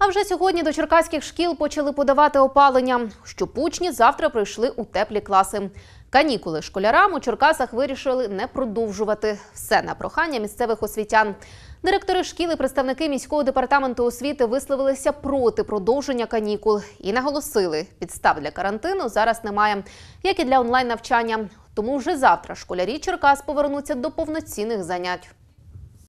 А вже сьогодні до черкаських шкіл почали подавати опалення, щоб учні завтра прийшли у теплі класи. Канікули школярам у Черкасах вирішили не продовжувати все на прохання місцевих освітян. Директори шкіл і представники міського департаменту освіти висловилися проти продовження канікул і наголосили, підстав для карантину зараз немає, як і для онлайн навчання. Тому вже завтра школярі Черкас повернуться до повноцінних занять.